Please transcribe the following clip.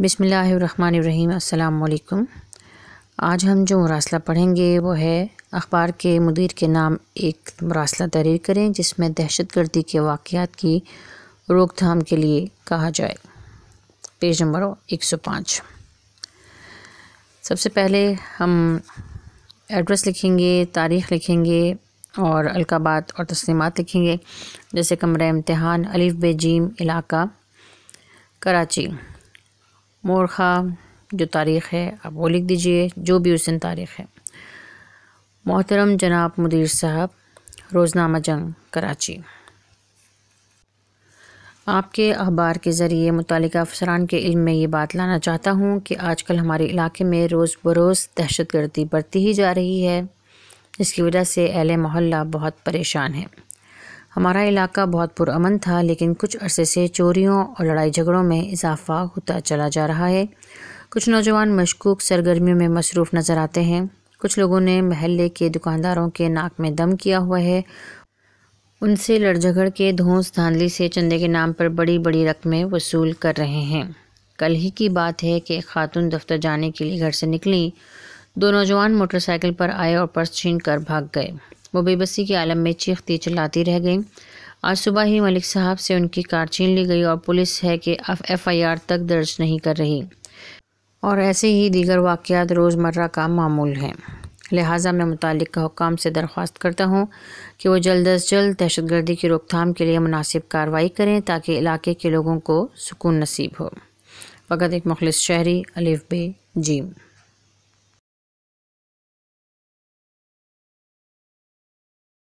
बिसमीम् अल्लाम आज हम जो मरासला पढ़ेंगे वो है अखबार के मुदीर के नाम एक मरासला तहरीर करें जिसमें दहशत गर्दी के वाक़ात की रोकथाम के लिए कहा जाए पेज नंबर एक सौ पाँच सबसे पहले हम एड्रेस लिखेंगे तारीख़ लिखेंगे और अलकाबात और तस्लीमत लिखेंगे जैसे कमरा इम्तहान अलिफ बेजीम इलाका कराची मोरखा जो तारीख़ है आप वो लिख दीजिए जो भी उस दिन तारीख़ है मोहतरम जनाब मुदीर साहब रोज़नामा जंग कराची आपके अखबार के ज़रिए मुतल अफसरान के इल्म में ये बात लाना चाहता हूँ कि आजकल हमारे इलाके में रोज़ बरोज़ दहशत गर्दी बढ़ती ही जा रही है इसकी वजह से अहल मोहल्ला बहुत परेशान है हमारा इलाका बहुत पुरअमन था लेकिन कुछ अरसे से चोरियों और लड़ाई झगड़ों में इजाफा होता चला जा रहा है कुछ नौजवान मशकूक सरगर्मियों में मसरूफ़ नज़र आते हैं कुछ लोगों ने महल्ले के दुकानदारों के नाक में दम किया हुआ है उनसे लड़ झगड़ के धोस धांधली से चंदे के नाम पर बड़ी बड़ी रकमें वसूल कर रहे हैं कल ही की बात है कि खातून दफ्तर जाने के लिए घर से निकली दो नौजवान मोटरसाइकिल पर आए और पर्स छीन कर भाग गए वो बेबसी के आलम में चीखती चिल्लाती रह गई आज सुबह ही मलिक साहब से उनकी कार छीन ली गई और पुलिस है कि एफ आई आर तक दर्ज नहीं कर रही और ऐसे ही दीगर वाक़ात रोज़मर्रा का मामूल है लिहाजा मैं मुतल हुकाम से दरख्वास्त करता हूँ कि वो जल्द अज जल्द दहशत गर्दी की रोकथाम के लिए मुनासिब कार्रवाई करें ताकि इलाके के लोगों को सुकून नसीब हो फ़कत एक मुखलस शहरी अलिफ बे जीम